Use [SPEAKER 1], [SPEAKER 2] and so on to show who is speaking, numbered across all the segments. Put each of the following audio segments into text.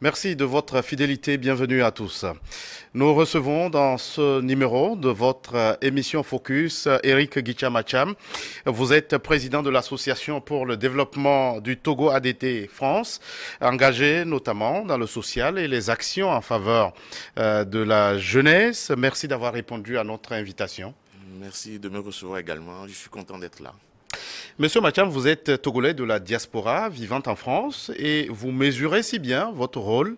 [SPEAKER 1] Merci de votre fidélité. Bienvenue à tous. Nous recevons dans ce numéro de votre émission Focus Eric Guichamacham. Vous êtes président de l'Association pour le développement du Togo ADT France, engagé notamment dans le social et les actions en faveur euh, de la jeunesse. Merci d'avoir répondu à notre invitation.
[SPEAKER 2] Merci de me recevoir également. Je suis content d'être là.
[SPEAKER 1] Monsieur Macham, vous êtes togolais de la diaspora vivant en France et vous mesurez si bien votre rôle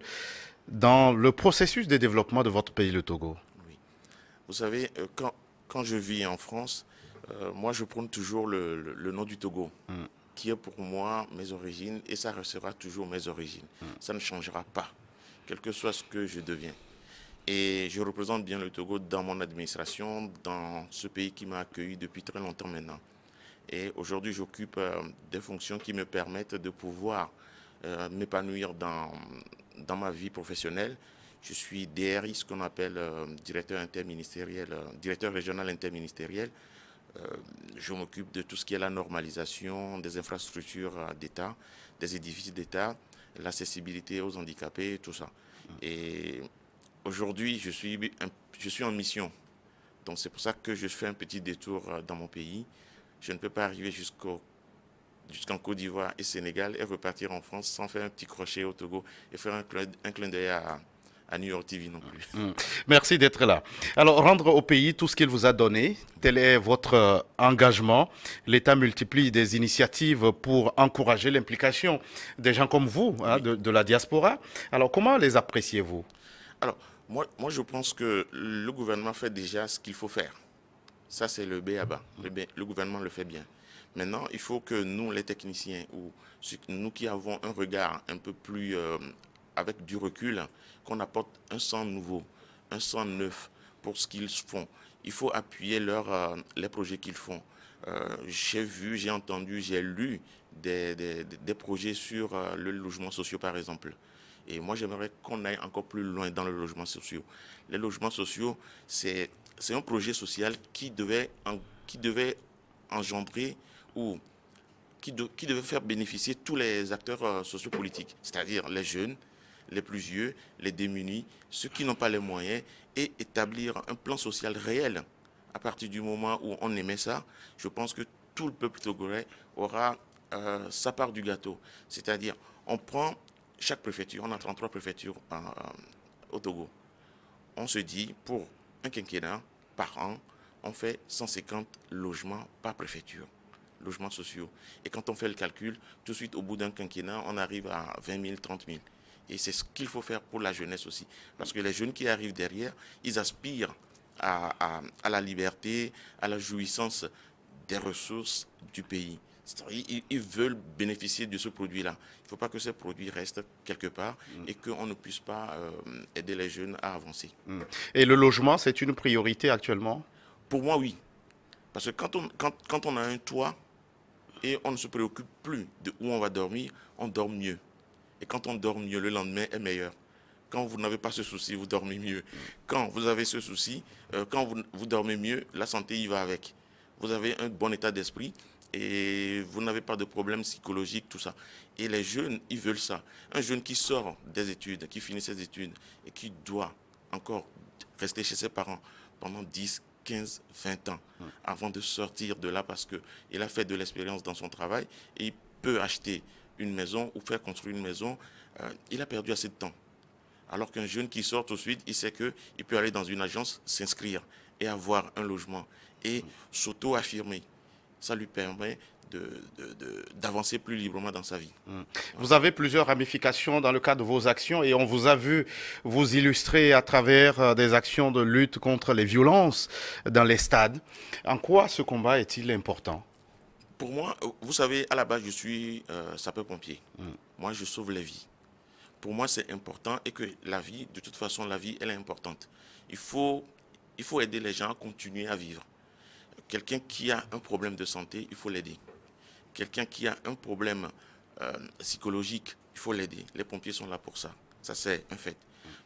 [SPEAKER 1] dans le processus de développement de votre pays, le Togo. Oui. Vous
[SPEAKER 2] savez, euh, quand, je vis en France, euh, moi je prône toujours le, nom du Togo, hmm. qui est pour moi mes origines et ça restera toujours mes origines. Hmm. Ça ne changera pas, quel que soit ce que je deviens. Et je représente bien le Togo dans mon administration, dans ce pays qui m'a accueilli depuis très longtemps maintenant. Et aujourd'hui, j'occupe euh, des fonctions qui me permettent de pouvoir euh, m'épanouir dans, dans ma vie professionnelle. Je suis DRI, ce qu'on appelle euh, directeur interministériel, directeur régional interministériel. je m'occupe de tout ce qui est la normalisation des infrastructures d'État, des édifices d'État, l'accessibilité aux handicapés, tout ça. Et aujourd'hui, je suis, je suis en mission. Donc c'est pour ça que je fais un petit détour dans mon pays je ne peux pas arriver jusqu'en Côte d'Ivoire et Sénégal et repartir en France sans faire un petit crochet au Togo et faire un, clin, d'œil à, New York TV non plus.
[SPEAKER 1] Mm. Merci d'être là. Alors, rendre au pays tout ce qu'il vous a donné, tel est votre euh, engagement. L'État multiplie des initiatives pour encourager l'implication des gens comme vous, hein, de, la diaspora. Alors, comment les appréciez-vous Alors, moi, moi, je pense que le gouvernement fait déjà
[SPEAKER 2] ce qu'il faut faire. Ça, c'est le B à bas. Le, gouvernement le fait bien. Maintenant, il faut que nous, les techniciens, ou nous qui avons un regard un peu plus euh, avec du recul, qu'on apporte un sang nouveau, un sang neuf pour ce qu'ils font. Il faut appuyer leur, euh, les projets qu'ils font. Euh, j'ai vu, j'ai entendu, j'ai lu des, des, des, projets sur le logement social, par exemple. Et moi, j'aimerais qu'on aille encore plus loin dans le logement social. Les logements sociaux, c'est c'est un projet social qui devait, engendrer ou qui, devait faire bénéficier tous les acteurs euh, sociopolitiques, c'est-à-dire les jeunes, les plus vieux, les démunis, ceux qui n'ont pas les moyens, et établir un plan social réel. À partir du moment où on émet ça, je pense que tout le peuple togolais aura euh, sa part du gâteau. C'est-à-dire, on prend chaque préfecture, on a 33 préfectures euh, au Togo. On se dit, pour un quinquennat par an, on fait 150 logements par préfecture, logements sociaux. Et quand on fait le calcul, tout de suite, au bout d'un quinquennat, on arrive à 20 000, 30 000. Et c'est ce qu'il faut faire pour la jeunesse aussi. Parce que les jeunes qui arrivent derrière, ils aspirent à, à la liberté, à la jouissance des ressources du pays. Ils, veulent bénéficier de ce produit-là. Il ne faut pas que ce produit reste quelque part mm. et qu'on ne puisse pas euh, aider les jeunes à avancer. Mm.
[SPEAKER 1] Et le logement, c'est une priorité actuellement
[SPEAKER 2] Pour moi, oui. Parce que quand on, quand, on a un toit et on ne se préoccupe plus de où on va dormir, on dort mieux. Et quand on dort mieux, le lendemain est meilleur quand vous n'avez pas ce souci, vous dormez mieux. Mm. Quand vous avez ce souci, euh, quand vous, vous, dormez mieux, la santé y va avec. Vous avez un bon état d'esprit, et vous n'avez pas de problème psychologique, tout ça. Et les jeunes, ils veulent ça. Un jeune qui sort des études, qui finit ses études et qui doit encore rester chez ses parents pendant 10, 15, 20 ans avant de sortir de là parce qu'il a fait de l'expérience dans son travail et il peut acheter une maison ou faire construire une maison, euh, il a perdu assez de temps. Alors qu'un jeune qui sort tout de suite, il sait qu'il peut aller dans une agence, s'inscrire et avoir un logement et s'auto-affirmer ça lui permet d'avancer plus librement dans sa vie. Mm.
[SPEAKER 1] Vous avez plusieurs ramifications dans le cadre de vos actions et on vous a vu vous illustrer à travers euh, des actions de lutte contre les violences dans les stades. En quoi ce combat est-il important
[SPEAKER 2] Pour moi, vous savez, à la base, je suis euh, sapeur-pompier. Mm. Moi, je sauve les vies. Pour moi, c'est important et que la vie, de toute façon, la vie, elle est importante. Il faut, il faut aider les gens à continuer à vivre. Quelqu'un qui a un problème de santé, il faut l'aider. Quelqu'un qui a un problème euh, psychologique, il faut l'aider. Les pompiers sont là pour ça. Ça, c'est un fait.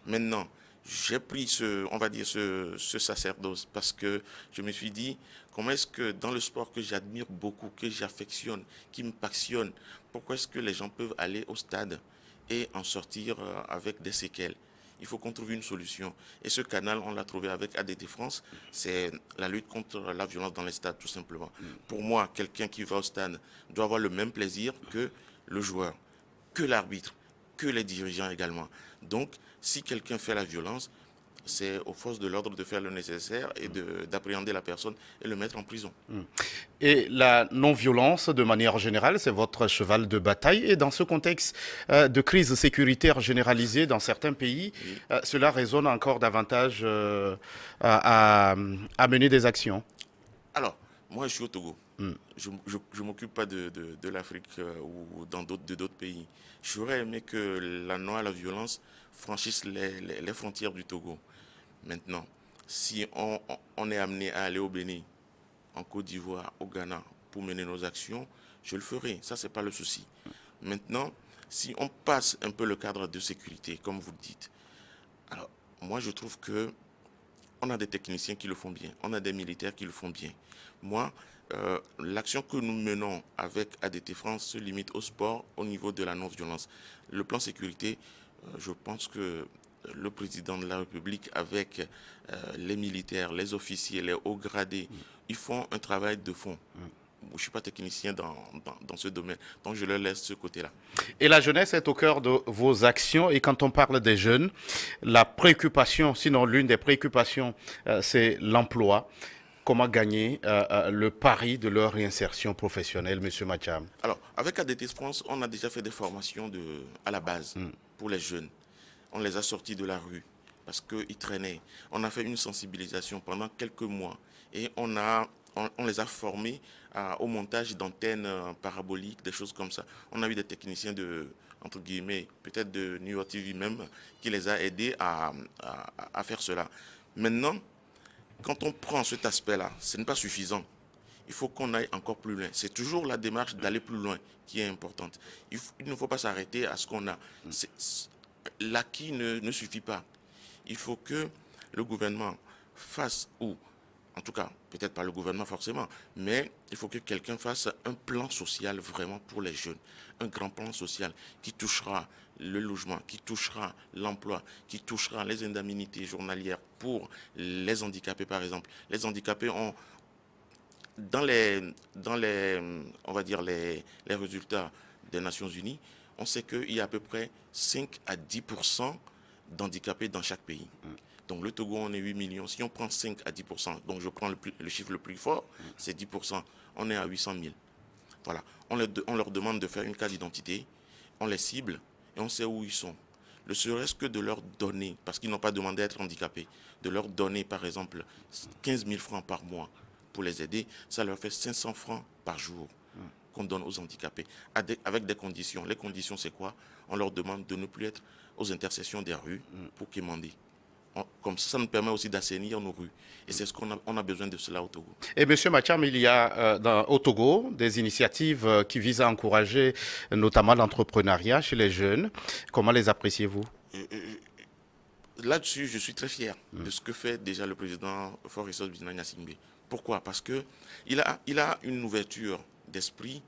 [SPEAKER 2] Maintenant, j'ai pris ce, on va dire, ce, sacerdoce parce que je me suis dit, comment est-ce que dans le sport que j'admire beaucoup, que j'affectionne, qui me passionne, pourquoi est-ce que les gens peuvent aller au stade et en sortir euh, avec des séquelles il faut qu'on trouve une solution. Et ce canal, on l'a trouvé avec ADT France, c'est la lutte contre la violence dans les stades, tout simplement. Pour moi, quelqu'un qui va au stade doit avoir le même plaisir que le joueur, que l'arbitre, que les dirigeants également. Donc, si quelqu'un fait la violence, c'est aux forces de l'ordre de faire le nécessaire et d'appréhender la personne et le mettre en prison. Mm.
[SPEAKER 1] Et la non-violence, de manière générale, c'est votre cheval de bataille. Et dans ce contexte euh, de crise sécuritaire généralisée dans certains pays, euh, cela résonne encore davantage euh, à, mener des actions.
[SPEAKER 2] Alors, moi, je suis au Togo. Mm. Je ne m'occupe pas de, l'Afrique ou dans d'autres pays. J'aurais aimé que la à la violence franchisse les frontières du Togo. Maintenant, si on, est amené à aller au Bénin, en Côte d'Ivoire, au Ghana, pour mener nos actions, je le ferai. Ça, c'est pas le souci. Maintenant, si on passe un peu le cadre de sécurité, comme vous le dites, alors moi, je trouve que on a des techniciens qui le font bien, on a des militaires qui le font bien. Moi, euh, l'action que nous menons avec ADT France se limite au sport au niveau de la non-violence. Le plan sécurité, euh, je pense que le président de la République avec euh, les militaires, les officiers, les hauts gradés. Mm. Ils font un travail de fond. Mm. Je ne suis pas technicien dans, dans, ce domaine, donc je leur laisse ce côté-là.
[SPEAKER 1] Et la jeunesse est au cœur de vos actions. Et quand on parle des jeunes, la préoccupation, sinon l'une des préoccupations, euh, c'est l'emploi. Comment gagner euh, le pari de leur réinsertion professionnelle, Monsieur Macham
[SPEAKER 2] Alors, avec ADT France, on a déjà fait des formations de, à la base mm. pour les jeunes on les a sortis de la rue parce qu'ils traînaient. On a fait une sensibilisation pendant quelques mois et on, a, on, les a formés au montage d'antennes euh, paraboliques, des choses comme ça. On a eu des techniciens de, entre guillemets, peut-être de New York TV même, qui les a aidés à, faire cela. Maintenant, quand on prend cet aspect-là, ce n'est pas suffisant. Il faut qu'on aille encore plus loin. C'est toujours la démarche d'aller plus loin qui est importante. il ne faut pas s'arrêter à ce qu'on a l'acquis ne, suffit pas. Il faut que le gouvernement fasse, ou en tout cas, peut-être pas le gouvernement forcément, mais il faut que quelqu'un fasse un plan social vraiment pour les jeunes, un grand plan social qui touchera le logement, qui touchera l'emploi, qui touchera les indemnités journalières pour les handicapés par exemple. Les handicapés ont dans les dans les on va dire les résultats des Nations Unies, on sait qu'il y a à peu près 5 à 10 d'handicapés dans chaque pays. Mm. Donc le Togo, on est 8 millions. Si on prend 5 à 10 donc je prends le, chiffre le plus fort, mm. c'est 10 on est à 800 000. Voilà. On, on leur demande de faire une carte d'identité, on les cible et on sait où ils sont. Le serait-ce que de leur donner, parce qu'ils n'ont pas demandé à être handicapés, de leur donner par exemple 15 000 francs par mois pour les aider, ça leur fait 500 francs par jour qu'on donne aux handicapés, avec des conditions. Les conditions, c'est quoi On leur demande de ne plus être aux intercessions des rues mm. pour qu'ils dit. comme ça, ça nous permet aussi d'assainir nos rues. Et mm. c'est ce qu'on a, besoin de cela au Togo.
[SPEAKER 1] Et M. Macham, il y a euh, dans, au Togo des initiatives euh, qui visent à encourager euh, notamment l'entrepreneuriat chez les jeunes. Comment les appréciez-vous
[SPEAKER 2] Là-dessus, je suis très fier mm. de ce que fait déjà le président Forissos Ressources Pourquoi Parce qu'il il a une ouverture d'esprit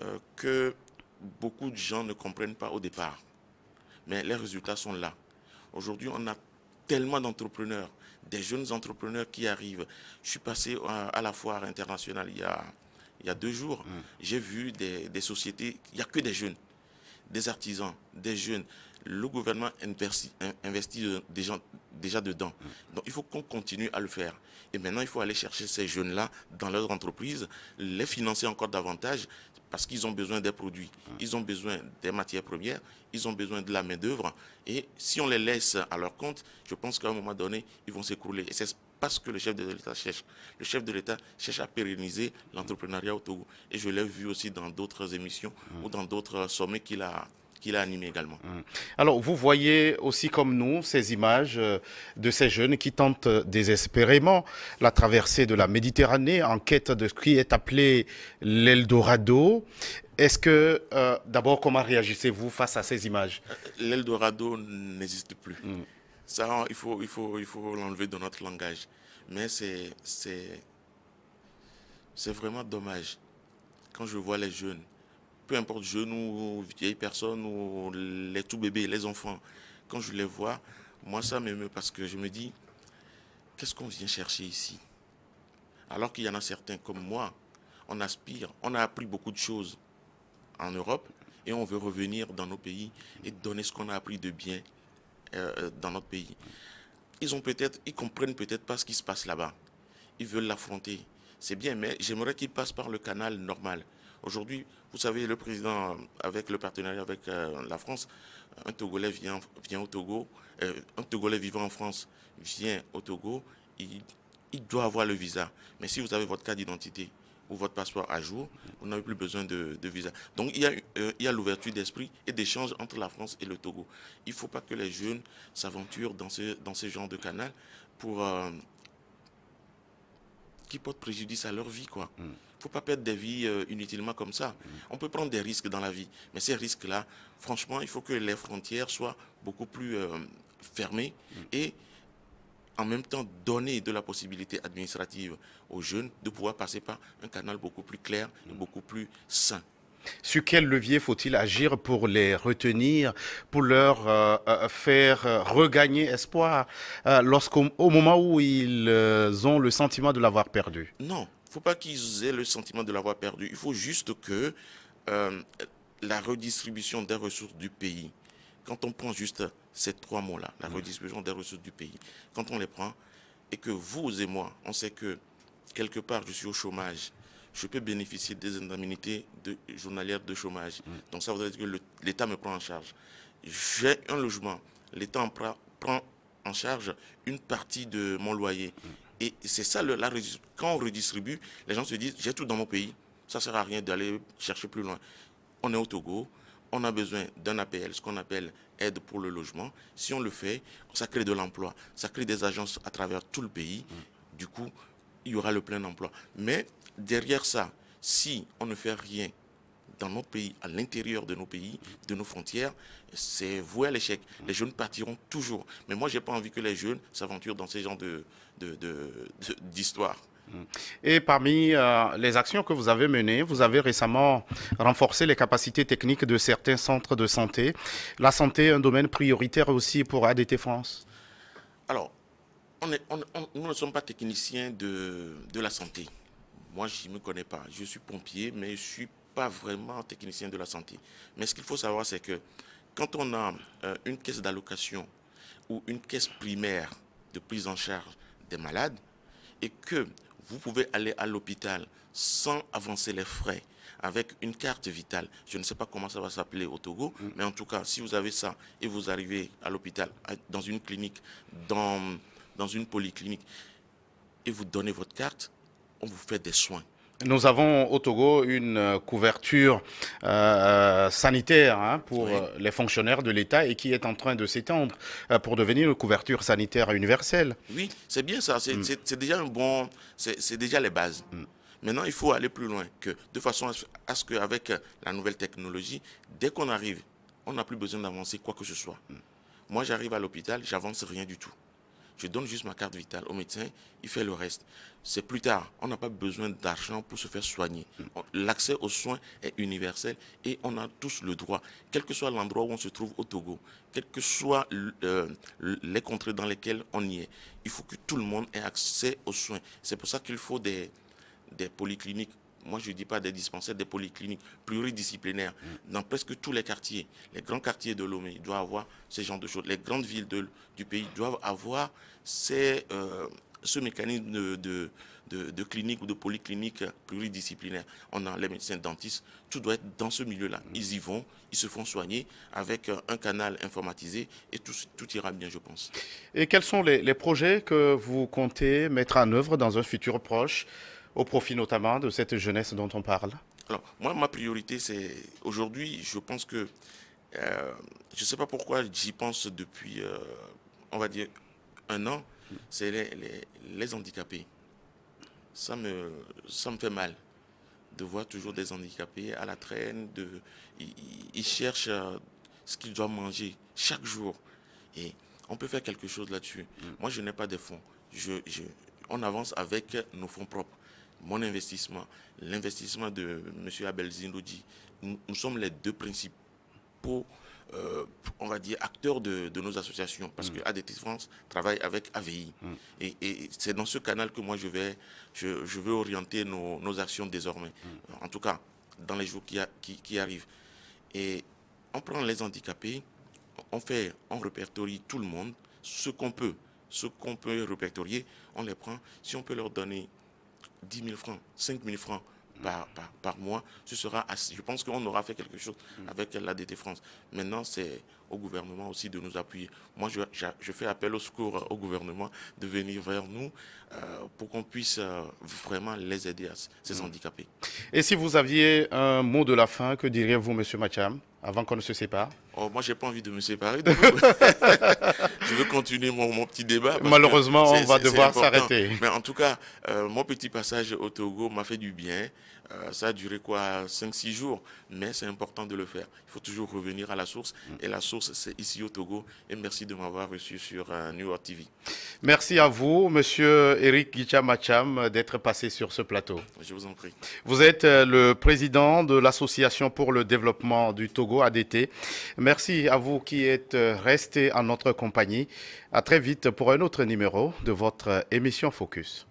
[SPEAKER 2] euh, que beaucoup de gens ne comprennent pas au départ. Mais les résultats sont là. Aujourd'hui, on a tellement d'entrepreneurs, des jeunes entrepreneurs qui arrivent. Je suis passé à, la foire internationale il y a, il y a deux jours. Mm. J'ai vu des, des sociétés, il n'y a que des jeunes, des artisans, des jeunes. Le gouvernement investit, des gens, déjà dedans. Mm. Donc il faut qu'on continue à le faire. Et maintenant, il faut aller chercher ces jeunes-là dans leur entreprise, les financer encore davantage parce qu'ils ont besoin des produits, ils ont besoin des matières premières, ils ont besoin de la main-d'œuvre. Et si on les laisse à leur compte, je pense qu'à un moment donné, ils vont s'écrouler. Et c'est parce que le chef de l'État cherche. Le chef de l'État cherche à pérenniser l'entrepreneuriat au Togo. Et je l'ai vu aussi dans d'autres émissions ou dans d'autres sommets qu'il a qu'il a animé également. Mmh.
[SPEAKER 1] Alors, vous voyez aussi comme nous ces images euh, de ces jeunes qui tentent désespérément la traversée de la Méditerranée en quête de ce qui est appelé l'Eldorado. Est-ce que, euh, d'abord, comment réagissez-vous face à ces images euh, L'Eldorado n'existe
[SPEAKER 2] plus. Mmh. Ça, il faut l'enlever il faut, il faut de notre langage. Mais c'est vraiment dommage. Quand je vois les jeunes peu importe jeunes ou vieilles personnes ou les tout bébés, les enfants, quand je les vois, moi ça m'émeut parce que je me dis, qu'est-ce qu'on vient chercher ici Alors qu'il y en a certains comme moi, on aspire, on a appris beaucoup de choses en Europe et on veut revenir dans nos pays et donner ce qu'on a appris de bien euh, euh, dans notre pays. Ils ont peut-être, ils comprennent peut-être pas ce qui se passe là-bas. Ils veulent l'affronter. C'est bien, mais j'aimerais qu'ils passent par le canal normal. Aujourd'hui, vous savez, le président, euh, avec le partenariat avec euh, la France, un Togolais vient, au Togo, euh, un Togolais vivant en France vient au Togo, il, doit avoir le visa. Mais si vous avez votre carte d'identité ou votre passeport à jour, vous n'avez plus besoin de, visa. Donc il y a, l'ouverture d'esprit et d'échange entre la France et le Togo. Il ne faut pas que les jeunes s'aventurent dans ce, genre de canal pour, qui portent préjudice à leur vie. quoi. ne mm. faut pas perdre des vies euh, inutilement comme ça. Mm. On peut prendre des risques dans la vie, mais ces risques-là, franchement, il faut que les frontières soient beaucoup plus euh, fermées mm. et en même temps donner de la possibilité administrative aux jeunes de pouvoir passer par un canal beaucoup plus clair
[SPEAKER 1] et beaucoup plus sain. Sur quel levier faut-il agir pour les retenir, pour leur euh, euh, faire euh, regagner espoir au moment où ils ont le sentiment de l'avoir perdu Non,
[SPEAKER 2] il ne faut pas qu'ils aient le sentiment de l'avoir perdu. Il faut juste que la redistribution des ressources du pays, quand on prend juste ces trois mots-là, la redistribution des ressources du pays, quand on les prend et que vous et moi, on sait que quelque part je suis au chômage, je peux bénéficier des indemnités de, journalières de chômage. Mm. Donc ça veut dire que l'État me prend en charge. J'ai un logement, l'État prend en charge une partie de mon loyer. Mm. Et c'est ça, quand on redistribue, les gens se disent, j'ai tout dans mon pays, ça ne sert à rien d'aller chercher plus loin. On est au Togo, on a besoin d'un APL, ce qu'on appelle aide pour le logement. Si on le fait, ça crée de l'emploi, ça crée des agences à travers tout le pays. Mm. Du coup, il y aura le plein emploi. Mais Derrière ça, si on ne fait rien dans notre pays, à l'intérieur de nos pays, de nos frontières, c'est voué à l'échec. Les jeunes partiront toujours. Mais moi, je n'ai pas envie que les jeunes s'aventurent dans ces genre d'histoire.
[SPEAKER 1] De, de, mm. Et parmi euh, les actions que vous avez menées, vous avez récemment renforcé les capacités techniques de certains centres de santé. La santé est un domaine prioritaire aussi pour ADT France
[SPEAKER 2] Alors, nous ne sommes pas techniciens de la santé. Moi, je ne me connais pas. Je suis pompier, mais je ne suis pas vraiment technicien de la santé. Mais ce qu'il faut savoir, c'est que quand on a euh, une caisse d'allocation ou une caisse primaire de prise en charge des malades, et que vous pouvez aller à l'hôpital sans avancer les frais, avec une carte vitale. Je ne sais pas comment ça va s'appeler au Togo, mm. mais en tout cas, si vous avez ça et vous arrivez à l'hôpital, dans une clinique, dans, dans une polyclinique, et vous donnez votre carte, on vous fait des soins.
[SPEAKER 1] Nous avons au Togo une euh, couverture euh, sanitaire hein, pour euh, les fonctionnaires de l'État et qui est en train de s'étendre pour devenir une couverture sanitaire universelle.
[SPEAKER 2] Oui, c'est bien ça. C'est mm. déjà un bon, c'est déjà les bases. Mm. Maintenant, il faut aller plus loin, que de façon à ce qu'avec la nouvelle technologie, dès qu'on arrive, on n'a plus besoin d'avancer quoi que ce soit. Mm. Moi, j'arrive à l'hôpital, j'avance rien du tout je donne juste ma carte vitale au médecin, il fait le reste. C'est plus tard. On n'a pas besoin d'argent pour se faire soigner. Hmm. L'accès aux soins est universel et on a tous le droit, quel que soit l'endroit où on se trouve au Togo, quel que soient euh, les contrées dans lesquelles on y est. Il faut que tout le monde ait accès aux soins. C'est pour ça qu'il faut des, des polycliniques moi je ne dis pas des dispensaires, des polycliniques pluridisciplinaires mm. dans presque tous les quartiers. Les grands quartiers de Lomé doivent avoir ce genre de choses. Les grandes villes du pays doivent avoir ces, euh, ce mécanisme de, de, clinique ou de polyclinique pluridisciplinaire. On a les médecins dentistes, tout doit être dans ce milieu-là. Mm. Ils y vont, ils se font soigner avec un canal informatisé et tout, ira bien, je pense.
[SPEAKER 1] Et quels sont les projets que vous comptez mettre en œuvre dans un futur proche au profit notamment de cette jeunesse dont on parle
[SPEAKER 2] Alors, moi, ma priorité, c'est aujourd'hui, je pense que, euh, je ne sais pas pourquoi j'y pense depuis, euh, on va dire, un an, c'est les, handicapés. Ça me, ça me fait mal de voir toujours des handicapés à la traîne, de, ils, cherchent euh, ce qu'ils doivent manger chaque jour. Et on peut faire quelque chose là-dessus. Mm. Moi, je n'ai pas de fonds. je, on avance avec nos fonds propres mon investissement, l'investissement de M. Abel Zindoudi, nous, sommes les deux principaux, euh, on va dire, acteurs de, nos associations, parce mm. que ADT France travaille avec AVI. Mm. Et, c'est dans ce canal que moi, je vais, je, veux orienter nos, actions désormais, mm. en tout cas, dans les jours qui, arrivent. Et on prend les handicapés, on fait, on répertorie tout le monde, ce qu'on peut, ce qu'on peut répertorier, on les prend. Si on peut leur donner 10 000 francs, 5 000 francs par, par, par mois, ce sera, je pense qu'on aura fait quelque chose mm. avec la France. Maintenant, c'est au gouvernement aussi de nous appuyer. Moi, je, fais appel au secours euh, au gouvernement de venir vers nous euh, pour qu'on puisse euh, vraiment les aider à ces mm. handicapés.
[SPEAKER 1] Et si vous aviez un mot de la fin, que diriez-vous, Monsieur Macham, avant qu'on ne se sépare Oh, moi, j'ai
[SPEAKER 2] pas envie de me séparer. je veux continuer mon, petit débat. Malheureusement, on va devoir s'arrêter. Mais en tout cas, mon petit passage au Togo m'a fait du bien. Euh, ça a duré quoi 5-6 jours, mais c'est important de le faire. Il faut toujours revenir à la source. Et la source, c'est ici au Togo. Et merci de m'avoir
[SPEAKER 1] reçu sur euh, New York TV. Merci à vous, monsieur Eric Gichamacham, d'être passé sur ce plateau. Je vous en prie. Vous êtes euh, le président de l'Association pour le développement du Togo, ADT. Merci à vous qui êtes resté en notre compagnie. À très vite pour un autre numéro de votre émission Focus.